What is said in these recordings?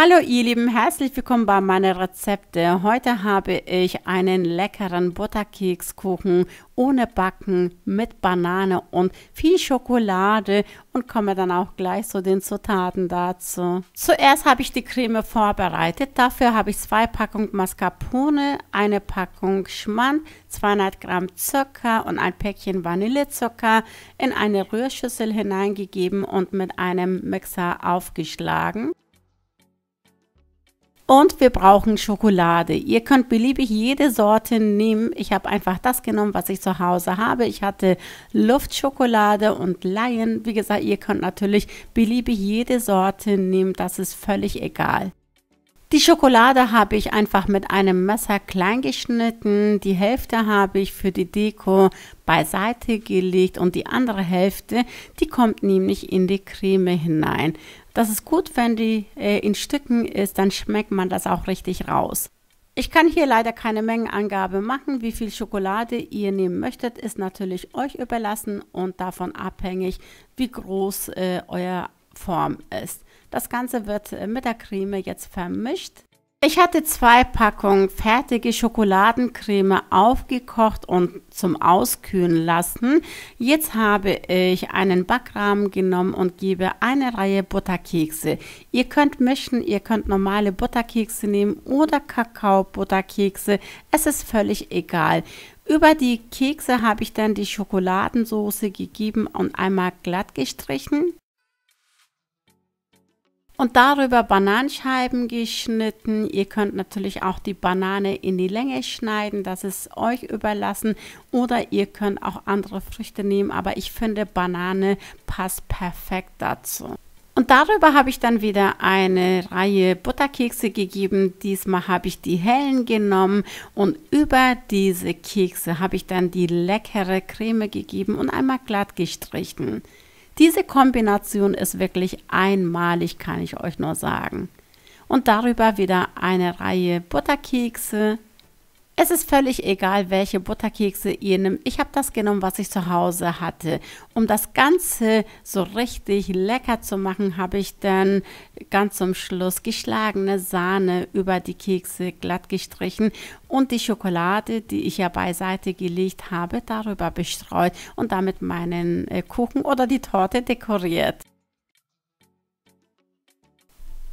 Hallo ihr Lieben, herzlich willkommen bei meinen Rezepte. Heute habe ich einen leckeren Butterkekskuchen ohne Backen mit Banane und viel Schokolade und komme dann auch gleich zu den Zutaten dazu. Zuerst habe ich die Creme vorbereitet. Dafür habe ich zwei Packungen Mascarpone, eine Packung Schmand, 200 Gramm Zucker und ein Päckchen Vanillezucker in eine Rührschüssel hineingegeben und mit einem Mixer aufgeschlagen. Und wir brauchen Schokolade. Ihr könnt beliebig jede Sorte nehmen. Ich habe einfach das genommen, was ich zu Hause habe. Ich hatte Luftschokolade und Laien. Wie gesagt, ihr könnt natürlich beliebig jede Sorte nehmen. Das ist völlig egal. Die Schokolade habe ich einfach mit einem Messer klein geschnitten. Die Hälfte habe ich für die Deko beiseite gelegt und die andere Hälfte, die kommt nämlich in die Creme hinein. Das ist gut, wenn die äh, in Stücken ist, dann schmeckt man das auch richtig raus. Ich kann hier leider keine Mengenangabe machen. Wie viel Schokolade ihr nehmen möchtet, ist natürlich euch überlassen und davon abhängig, wie groß äh, euer Form ist. Das Ganze wird äh, mit der Creme jetzt vermischt. Ich hatte zwei Packungen fertige Schokoladencreme aufgekocht und zum Auskühlen lassen. Jetzt habe ich einen Backrahmen genommen und gebe eine Reihe Butterkekse. Ihr könnt mischen, ihr könnt normale Butterkekse nehmen oder Kakaobutterkekse. Es ist völlig egal. Über die Kekse habe ich dann die Schokoladensoße gegeben und einmal glatt gestrichen. Und darüber Bananenscheiben geschnitten. Ihr könnt natürlich auch die Banane in die Länge schneiden, das ist euch überlassen. Oder ihr könnt auch andere Früchte nehmen, aber ich finde Banane passt perfekt dazu. Und darüber habe ich dann wieder eine Reihe Butterkekse gegeben. Diesmal habe ich die hellen genommen und über diese Kekse habe ich dann die leckere Creme gegeben und einmal glatt gestrichen. Diese Kombination ist wirklich einmalig, kann ich euch nur sagen. Und darüber wieder eine Reihe Butterkekse, es ist völlig egal, welche Butterkekse ihr nimmt. Ich habe das genommen, was ich zu Hause hatte. Um das Ganze so richtig lecker zu machen, habe ich dann ganz zum Schluss geschlagene Sahne über die Kekse glatt gestrichen und die Schokolade, die ich ja beiseite gelegt habe, darüber bestreut und damit meinen äh, Kuchen oder die Torte dekoriert.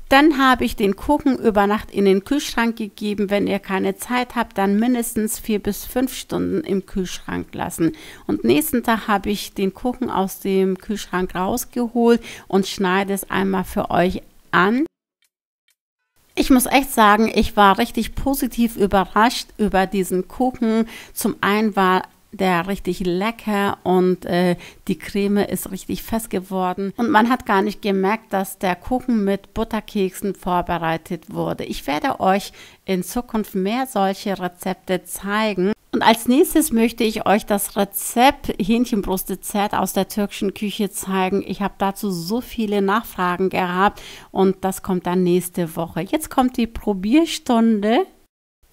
Dann habe ich den Kuchen über Nacht in den Kühlschrank gegeben. Wenn ihr keine Zeit habt, dann mindestens vier bis fünf Stunden im Kühlschrank lassen. Und nächsten Tag habe ich den Kuchen aus dem Kühlschrank rausgeholt und schneide es einmal für euch an. Ich muss echt sagen, ich war richtig positiv überrascht über diesen Kuchen. Zum einen war der richtig lecker und äh, die Creme ist richtig fest geworden. Und man hat gar nicht gemerkt, dass der Kuchen mit Butterkeksen vorbereitet wurde. Ich werde euch in Zukunft mehr solche Rezepte zeigen. Und als nächstes möchte ich euch das Rezept Hähnchenbrustdezert aus der türkischen Küche zeigen. Ich habe dazu so viele Nachfragen gehabt und das kommt dann nächste Woche. Jetzt kommt die Probierstunde.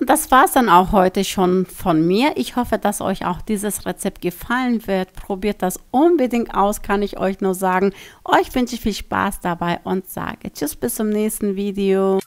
Und das war es dann auch heute schon von mir. Ich hoffe, dass euch auch dieses Rezept gefallen wird. Probiert das unbedingt aus, kann ich euch nur sagen. Euch wünsche ich viel Spaß dabei und sage Tschüss bis zum nächsten Video.